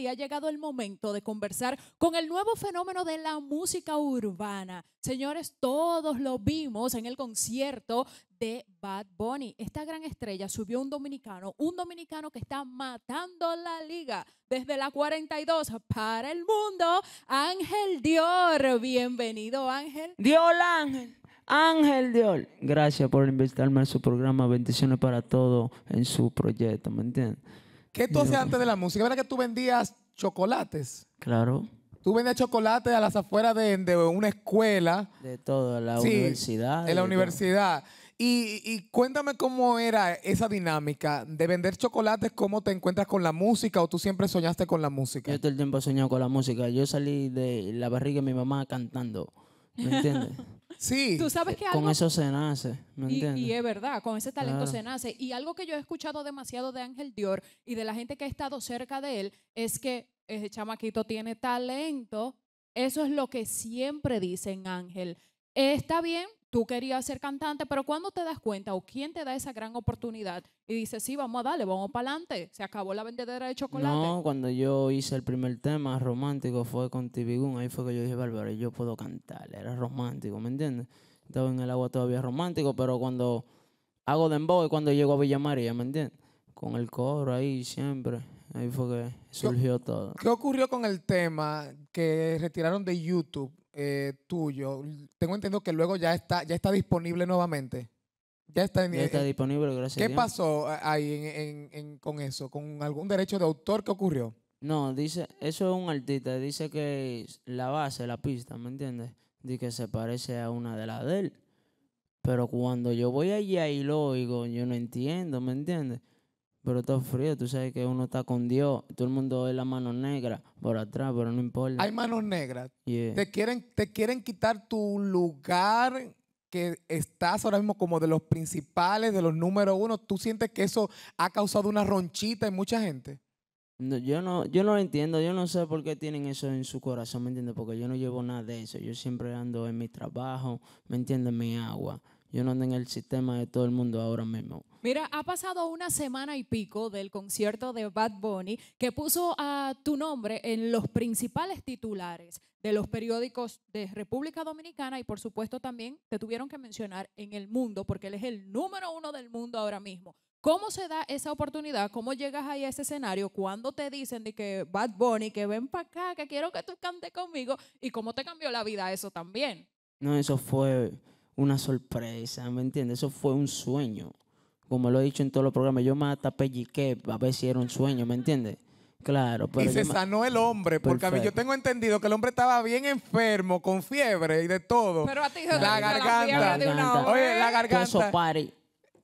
y ha llegado el momento de conversar con el nuevo fenómeno de la música urbana. Señores, todos lo vimos en el concierto de Bad Bunny. Esta gran estrella subió un dominicano, un dominicano que está matando la liga desde la 42 para el mundo, Ángel Dior. Bienvenido, Ángel. Dior Ángel. Ángel Dior, gracias por invitarme a su programa. Bendiciones para todo en su proyecto, ¿me entiendes? ¿Qué tú hacías antes de la música? ¿Verdad que tú vendías chocolates? Claro. Tú vendías chocolates a las afueras de, una escuela. De todo, la universidad. En la universidad. Y, y, cuéntame cómo era esa dinámica de vender chocolates, cómo te encuentras con la música o tú siempre soñaste con la música. Yo todo el tiempo he soñado con la música. Yo salí de la barriga de mi mamá cantando, ¿me entiendes? Sí. Tú sabes que eh, con eso se nace, y, es verdad, con ese talento se nace. Y algo que yo he escuchado demasiado de Ángel Dior y de la gente que ha estado cerca de él es que ese chamaquito tiene talento. Eso es lo que siempre dicen Ángel. Está bien tú querías ser cantante, pero cuando te das cuenta o quién te da esa gran oportunidad y dices, sí, vamos a darle, vamos para adelante, se acabó la vendedera de chocolate. No, cuando yo hice el primer tema romántico fue con Tibigún, ahí fue que yo dije, Bárbara, yo puedo cantar, era romántico, ¿me entiendes? Estaba en el agua todavía romántico, pero cuando hago dembow es cuando llego a Villa María, ¿me entiendes? Con el coro ahí siempre, ahí fue que surgió todo. ¿Qué ocurrió con el tema que retiraron de YouTube? Eh, tuyo, tengo entendido que luego ya está, ya está disponible nuevamente. Ya está, eh, disponible, gracias. ¿Qué pasó ahí en, con eso? ¿Con algún derecho de autor que ocurrió? No, dice, eso es un artista, dice que la base, la pista, ¿me entiendes? Dice que se parece a una de la de él. Pero cuando yo voy allí y lo oigo, yo no entiendo, ¿me entiendes? Pero está frío, tú sabes que uno está con Dios. Todo el mundo ve la mano negra por atrás, pero no importa. Hay manos negras. Te, quieren, te quieren quitar tu lugar que estás ahora mismo como de los principales, de los número uno. ¿Tú sientes que eso ha causado una ronchita en mucha gente? yo, no, yo no lo entiendo, yo no sé por qué tienen eso en su corazón, ¿me entiendes? Porque yo no llevo nada de eso, yo siempre ando en mi trabajo, ¿me entiendes? Mi agua yo no ando en el sistema de todo el mundo ahora mismo. Mira, ha pasado una semana y pico del concierto de Bad Bunny que puso a tu nombre en los principales titulares de los periódicos de República Dominicana y por supuesto también te tuvieron que mencionar en el mundo porque él es el número uno del mundo ahora mismo. ¿Cómo se da esa oportunidad? ¿Cómo llegas ahí a ese escenario? ¿Cuándo te dicen de que Bad Bunny, que ven para acá, que quiero que tú cantes conmigo? ¿Y cómo te cambió la vida eso también? No, eso fue una sorpresa, ¿me entiendes? Eso fue un sueño. Como lo he dicho en todos los programas, yo mata pelliqué a ver si era un sueño, ¿me entiendes? Claro, pero Y se sanó el hombre, porque a mí yo tengo entendido que el hombre estaba bien enfermo, con fiebre y de todo. Pero a ti la, garganta. Oye, la garganta.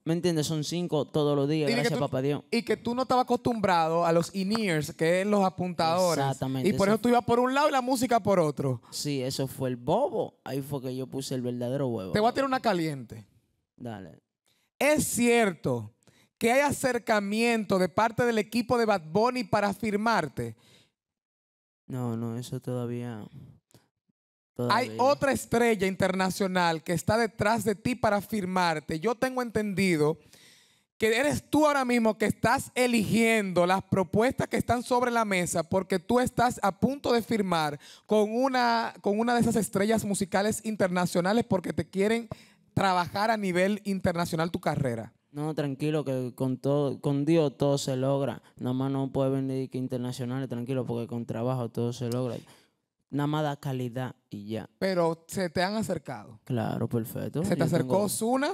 ¿Me entiendes? Son cinco todos los días, gracias papá Dios. Y que tú no estabas acostumbrado a los in que es los apuntadores. Exactamente. Y por eso, eso tú ibas por un lado y la música por otro. Sí, eso fue el bobo. Ahí fue que yo puse el verdadero huevo. Te voy a tirar una caliente. Dale. Es cierto que hay acercamiento de parte del equipo de Bad Bunny para firmarte. No, no, eso todavía. Hay otra estrella internacional que está detrás de ti para firmarte. Yo tengo entendido que eres tú ahora mismo que estás eligiendo las propuestas que están sobre la mesa porque tú estás a punto de firmar con una, con una de esas estrellas musicales internacionales porque te quieren trabajar a nivel internacional tu carrera. No, tranquilo, que con todo, con Dios todo se logra. Nada más no puede venir que internacionales, tranquilo, porque con trabajo todo se logra nada más da calidad y ya. Pero se te han acercado. Claro, perfecto. ¿Se te acercó una.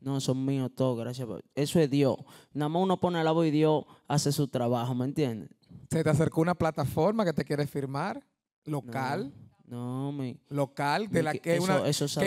No, son míos todos, gracias. Eso es Dios. Nada más uno pone la voz y Dios hace su trabajo, ¿me entiendes? ¿Se te acercó una plataforma que te quiere firmar? Local. No, mi, Local, de la que- es una,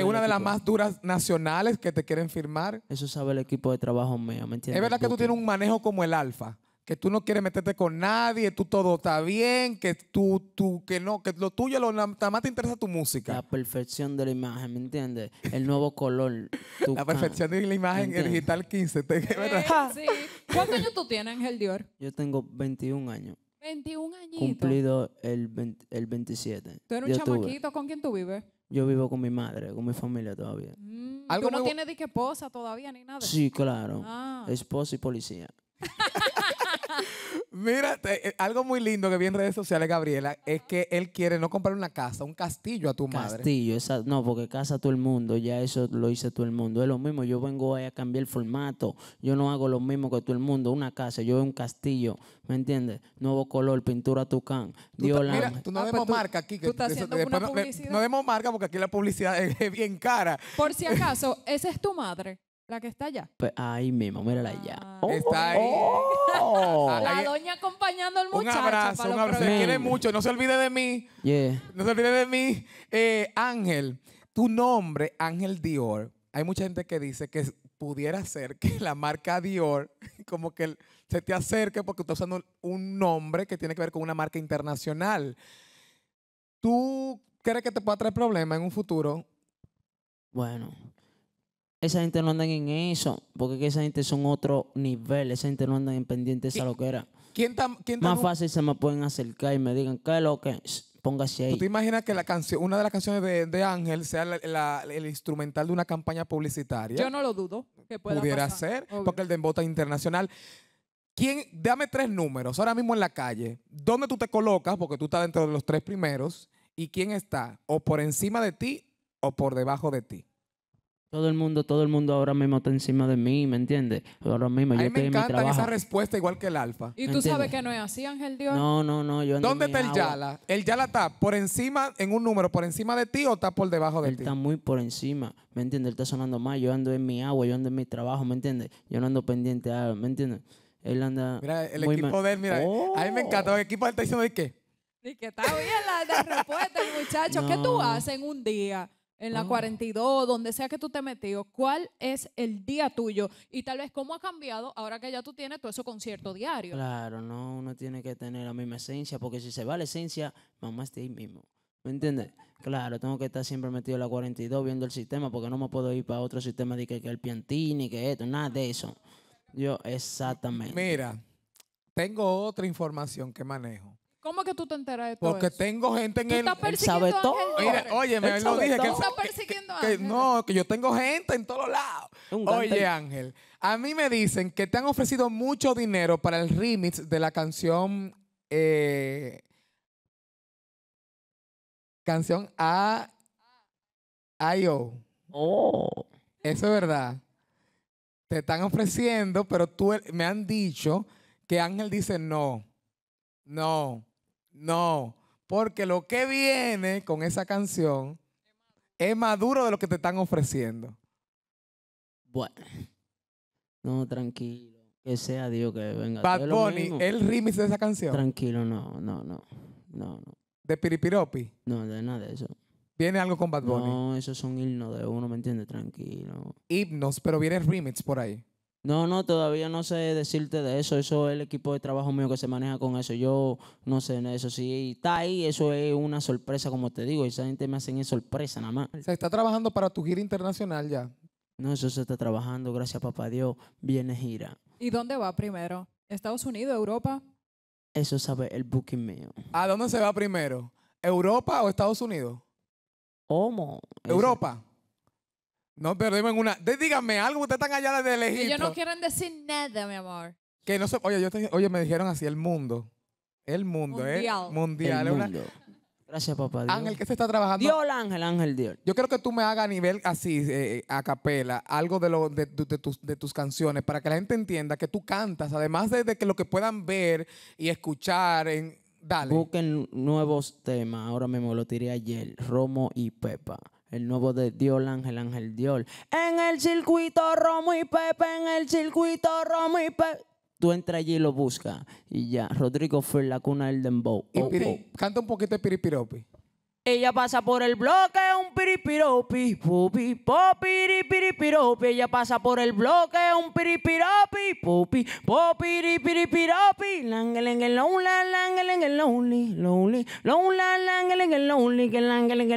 una de las más duras nacionales que te quieren firmar. eso sabe el equipo de trabajo mío, ¿me entiendes? Es verdad que tú tienes un manejo como el alfa que tú no quieres meterte con nadie, tú todo está bien, que tú, tú que no, que lo tuyo, lo, nada más te interesa tu música. La perfección de la imagen, ¿me entiendes? El nuevo color. la perfección de la imagen, el digital 15. Te, eh, sí. ¿Cuántos años tú tienes, Ángel Dior? Yo tengo 21 años. 21 añitos. Cumplido el, 27. ¿Tú eres un chamaquito? ¿Con quién tú vives? Yo vivo con mi madre, con mi familia todavía. Mm, ¿Algo ¿Tú no tienes de esposa todavía ni nada? Sí, claro. Ah. Esposa y policía. Mira, eh, algo muy lindo que viene en redes sociales, Gabriela, es que él quiere no comprar una casa, un castillo a tu madre. Castillo, no, porque casa a todo el mundo, ya eso lo hice todo el mundo. Es lo mismo, yo vengo ahí a cambiar el formato, yo no hago lo mismo que todo el mundo, una casa, yo un castillo, ¿me entiendes? Nuevo color, pintura tucán, Dios Mira, tú no demos ah, pues marca aquí. Eh, no, publicidad. demos marca porque aquí la publicidad es bien cara. Por si acaso, esa es tu madre. La que está allá. Pues ahí mismo, mírala allá. Ah. Oh, está ahí. Oh. la doña acompañando al muchacho. Un abrazo, un abrazo. Se quiere mucho. No se olvide de mí. No se olvide de mí. Eh, Ángel, tu nombre, Ángel Dior. Hay mucha gente que dice que pudiera ser que la marca Dior como que se te acerque porque tú estás usando un nombre que tiene que ver con una marca internacional. ¿Tú crees que te pueda traer problemas en un futuro? Bueno, esa gente no anda en eso, porque esa gente son otro nivel, esa gente no anda en pendientes a lo que era. Más fácil se me pueden acercar y me digan, ¿qué es lo que? Póngase ahí. ¿Tú te imaginas que la canción, una de las canciones de, Ángel sea el instrumental de una campaña publicitaria? Yo no lo dudo que Pudiera ser, porque el de Embota Internacional. ¿Quién, dame tres números ahora mismo en la calle. ¿Dónde tú te colocas? Porque tú estás dentro de los tres primeros. ¿Y quién está? ¿O por encima de ti o por debajo de ti? Todo el mundo, todo el mundo ahora mismo está encima de mí, ¿me entiendes? Ahora mismo yo a mí me en mi encanta esa respuesta igual que el alfa. ¿Y tú sabes que no es así, Ángel Dios? No, no, no. Yo ¿Dónde está el Yala? ¿El Yala está por encima, en un número, por encima de ti o está por debajo de Él ti? está muy por encima, ¿me entiendes? Él está sonando más. Yo ando en mi agua, yo ando en mi trabajo, ¿me entiendes? Yo no ando pendiente a, ¿me entiendes? Él anda. Mira, el equipo de él, mira. A mí me oh. encanta. El equipo de él está diciendo de qué. Y que está bien la, respuesta, muchachos. ¿Qué tú haces en un día? en la 42, donde sea que tú te metido, cuál es el día tuyo y tal vez cómo ha cambiado ahora que ya tú tienes todo eso concierto diario. Claro, no, uno tiene que tener la misma esencia, porque si se va la esencia, mamá está ahí mismo. ¿Me entiendes? Claro, tengo que estar siempre metido en la 42 viendo el sistema, porque no me puedo ir para otro sistema de que, que el piantini, que esto, nada de eso. Yo, exactamente. Mira, tengo otra información que manejo. ¿Cómo que tú te enteras de todo Porque tengo gente en él sabe todo. oye, me no, que yo tengo gente en todos lados. Oye, Ángel, a mí me dicen que te han ofrecido mucho dinero para el remix de la canción. Eh, canción A. I.O. Oh. Eso es verdad. Te están ofreciendo, pero tú me han dicho que Ángel dice no. No. No, porque lo que viene con esa canción es maduro de lo que te están ofreciendo. Bueno, no, tranquilo. Que sea Dios que venga. Bad Bunny, el remix de esa canción. Tranquilo, no, no, no. No, no. ¿De Piripiropi? No, de nada de eso. ¿Viene algo con Bad Bunny? No, esos son himnos de uno, ¿me entiendes? Tranquilo. Himnos, pero viene remix por ahí. No, no, todavía no sé decirte de eso. Eso es el equipo de trabajo mío que se maneja con eso. Yo no sé de eso. sí. está ahí, eso es una sorpresa, como te digo. Esa gente me hace sorpresa nada más. Se está trabajando para tu gira internacional ya. No, eso se está trabajando, gracias papá Dios. Viene gira. ¿Y dónde va primero? ¿Estados Unidos, Europa? Eso sabe el booking mío. ¿A dónde se va primero? ¿Europa o Estados Unidos? ¿Cómo? ¿Europa? No pero en una. De, díganme algo, ustedes están allá de elegir. Ellos no quieren decir nada, mi amor. Que no oye, yo me dijeron así, el mundo. El mundo, mundial. ¿eh? Mundial. El mundo. Gracias, papá. Ángel, ¿qué se está trabajando? Dios, Ángel, Ángel, Dios. Yo quiero que tú me hagas a nivel así, eh, a capela, algo de, lo, de, tus, canciones, para que la gente entienda que tú cantas, además de, que lo que puedan ver y escuchar en, Dale. Busquen nuevos temas. Ahora mismo lo tiré ayer. Romo y Pepa el nuevo de Diol, Ángel Ángel Diol. En el circuito Romo y Pepe, en el circuito Romo y Pepe. Tú entras allí y lo busca. Y ya, Rodrigo fue la cuna del dembow. Oh, oh. Canta un poquito de piripiropi. Ella pasa por el bloque, un piripiropi, popi, popiripiripiropi Ella pasa por el bloque, un piripiropi, popi, popiri, piripiropi. Langelengel, en el lonely, lonely, en el lonely, que langelengel,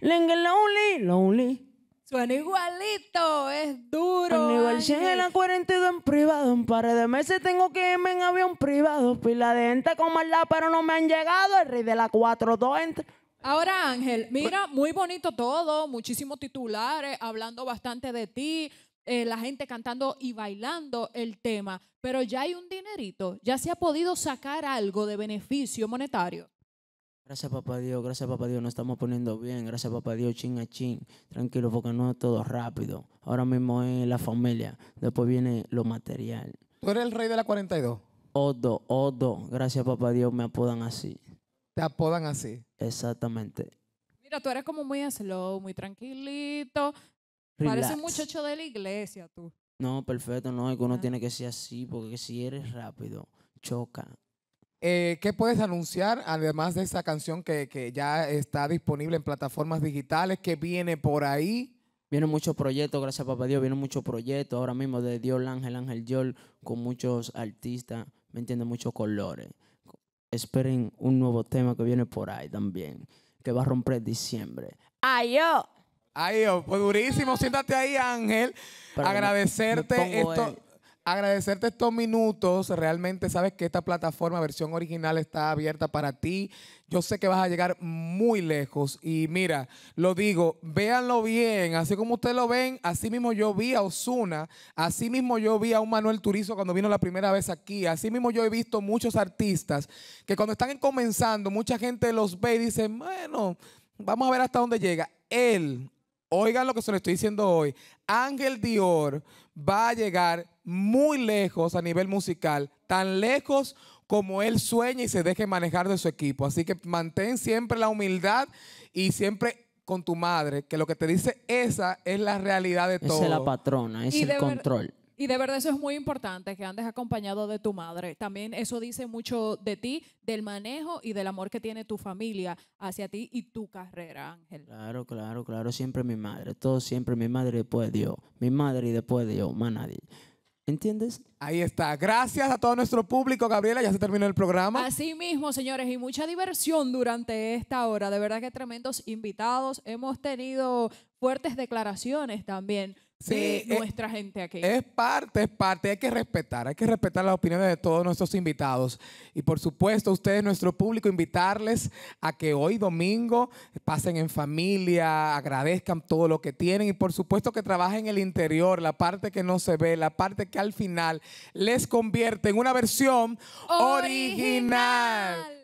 en el lonely, lonely. Suena igualito, es duro. A nivel 100 en la 42 en privado. un par de meses tengo que irme en avión privado. Pila de gente con maldad, pero no me han llegado. El rey de la 4 entre. Ahora Ángel, pues mira, muy bonito todo, muchísimos titulares, hablando bastante de ti, eh, la gente cantando y bailando el tema, pero ya hay un dinerito, ya se ha podido sacar algo de beneficio monetario. Gracias, papá Dios, gracias, papá Dios, nos estamos poniendo bien, gracias, papá Dios, chin a chin, tranquilo, porque no es todo rápido. Ahora mismo es la familia, después viene lo material. ¿Tú eres el rey de la 42? Odo, Odo, gracias, papá Dios, me apodan así. Te apodan así. Exactamente. Mira, tú eres como muy slow, muy tranquilito. Parece un muchacho de la iglesia, tú. No, perfecto, no, es que uno ah. tiene que ser así, porque si eres rápido, choca. Eh, ¿Qué puedes anunciar, además de esa canción que, ya está disponible en plataformas digitales, que viene por ahí? Vienen muchos proyectos, gracias papá Dios, vienen muchos proyectos ahora mismo de Dios, el Ángel, Ángel Yol, con muchos artistas, me entiende, muchos colores esperen un nuevo tema que viene por ahí también, que va a romper diciembre. ¡Ayo! Ay, pues durísimo. Siéntate ahí, Ángel. Agradecerte esto agradecerte estos minutos. Realmente sabes que esta plataforma, versión original, está abierta para ti. Yo sé que vas a llegar muy lejos. Y mira, lo digo, véanlo bien. Así como ustedes lo ven, así mismo yo vi a Osuna, así mismo yo vi a un Manuel Turizo cuando vino la primera vez aquí. Así mismo yo he visto muchos artistas que cuando están comenzando, mucha gente los ve y dice, bueno, vamos a ver hasta dónde llega. Él, oigan lo que se lo estoy diciendo hoy, Ángel Dior va a llegar muy lejos a nivel musical, tan lejos como él sueña y se deje manejar de su equipo. Así que mantén siempre la humildad y siempre con tu madre, que lo que te dice esa es la realidad de todo. es la patrona, es el control. Y de verdad eso es muy importante, que andes acompañado de tu madre. También eso dice mucho de ti, del manejo y del amor que tiene tu familia hacia ti y tu carrera, Ángel. Claro, claro, claro, siempre mi madre, todo siempre mi madre y después Dios, mi madre y después Dios, más nadie. ¿Entiendes? Ahí está. Gracias a todo nuestro público, Gabriela. Ya se terminó el programa. Así mismo, señores, y mucha diversión durante esta hora. De verdad que tremendos invitados. Hemos tenido fuertes declaraciones también eh, nuestra gente aquí. Es parte, es parte, hay que respetar, hay que respetar las opiniones de todos nuestros invitados. Y por supuesto, ustedes, nuestro público, invitarles a que hoy domingo pasen en familia, agradezcan todo lo que tienen y por supuesto que trabajen el interior, la parte que no se ve, la parte que al final les convierte en una versión original.